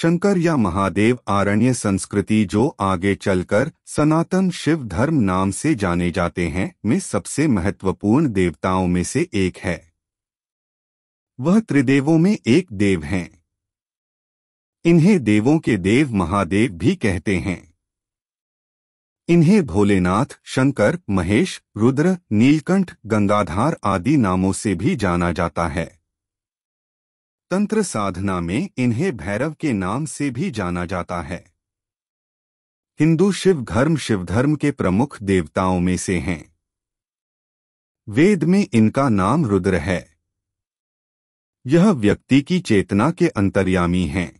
शंकर या महादेव आरण्य संस्कृति जो आगे चलकर सनातन शिव धर्म नाम से जाने जाते हैं में सबसे महत्वपूर्ण देवताओं में से एक है वह त्रिदेवों में एक देव हैं इन्हें देवों के देव महादेव भी कहते हैं इन्हें भोलेनाथ शंकर महेश रुद्र नीलकंठ गंगाधार आदि नामों से भी जाना जाता है तंत्र साधना में इन्हें भैरव के नाम से भी जाना जाता है हिंदू शिव धर्म शिव धर्म के प्रमुख देवताओं में से हैं वेद में इनका नाम रुद्र है यह व्यक्ति की चेतना के अंतर्यामी हैं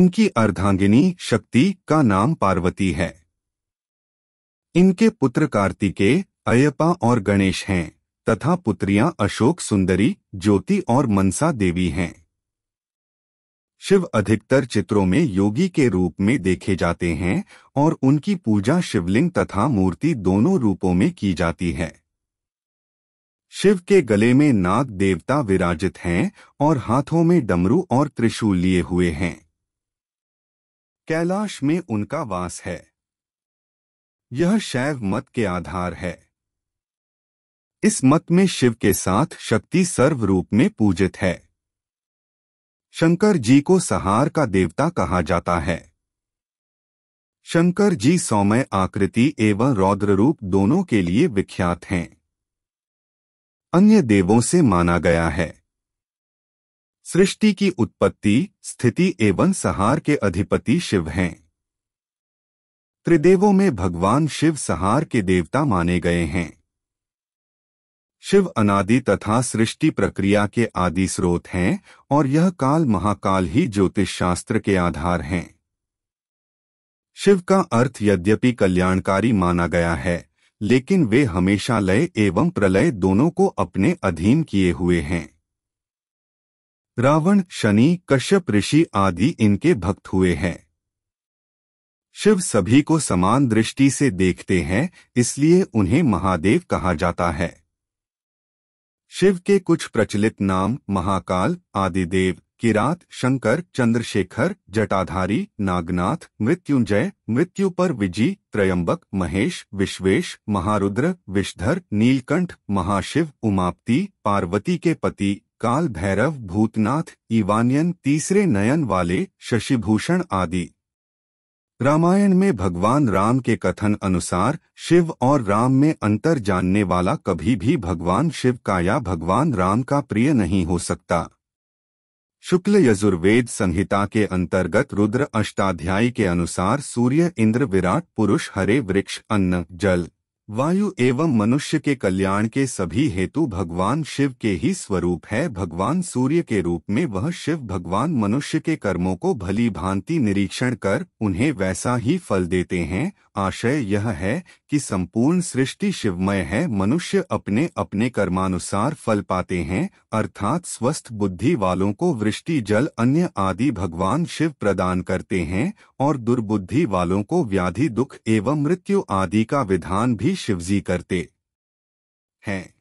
इनकी अर्धांगिनी शक्ति का नाम पार्वती है इनके पुत्र कार्तिकेय अयपा और गणेश हैं तथा पुत्रियां अशोक सुंदरी ज्योति और मनसा देवी हैं शिव अधिकतर चित्रों में योगी के रूप में देखे जाते हैं और उनकी पूजा शिवलिंग तथा मूर्ति दोनों रूपों में की जाती है शिव के गले में नाग देवता विराजित हैं और हाथों में डमरू और त्रिशूल लिए हुए हैं कैलाश में उनका वास है यह शैव मत के आधार है इस मत में शिव के साथ शक्ति सर्व रूप में पूजित है शंकर जी को सहार का देवता कहा जाता है शंकर जी सौम्य आकृति एवं रौद्र रूप दोनों के लिए विख्यात हैं अन्य देवों से माना गया है सृष्टि की उत्पत्ति स्थिति एवं सहार के अधिपति शिव हैं त्रिदेवों में भगवान शिव सहार के देवता माने गए हैं शिव अनादि तथा सृष्टि प्रक्रिया के आदि स्रोत हैं और यह काल महाकाल ही ज्योतिष शास्त्र के आधार हैं शिव का अर्थ यद्यपि कल्याणकारी माना गया है लेकिन वे हमेशा लय एवं प्रलय दोनों को अपने अधीन किए हुए हैं रावण शनि कश्यप ऋषि आदि इनके भक्त हुए हैं शिव सभी को समान दृष्टि से देखते हैं इसलिए उन्हें महादेव कहा जाता है शिव के कुछ प्रचलित नाम महाकाल आदिदेव किरात शंकर चंद्रशेखर जटाधारी नागनाथ मृत्युंजय मृत्यु पर विजय त्रयंबक महेश विश्वेश महारुद्र विषधर नीलकंठ महाशिव उमाप्ति पार्वती के पति काल भैरव भूतनाथ इवानियन तीसरे नयन वाले शशिभूषण आदि रामायण में भगवान राम के कथन अनुसार शिव और राम में अंतर जानने वाला कभी भी भगवान शिव का या भगवान राम का प्रिय नहीं हो सकता शुक्ल यजुर्वेद संहिता के अंतर्गत रुद्र अष्टाध्यायी के अनुसार सूर्य इंद्र विराट पुरुष हरे वृक्ष अन्न जल वायु एवं मनुष्य के कल्याण के सभी हेतु भगवान शिव के ही स्वरूप है भगवान सूर्य के रूप में वह शिव भगवान मनुष्य के कर्मों को भली भांति निरीक्षण कर उन्हें वैसा ही फल देते हैं आशय यह है कि संपूर्ण सृष्टि शिवमय है मनुष्य अपने अपने कर्मानुसार फल पाते हैं अर्थात स्वस्थ बुद्धि वालों को वृष्टि जल अन्य आदि भगवान शिव प्रदान करते हैं और दुर्बुद्धि वालों को व्याधि दुख एवं मृत्यु आदि का विधान भी शिवजी करते हैं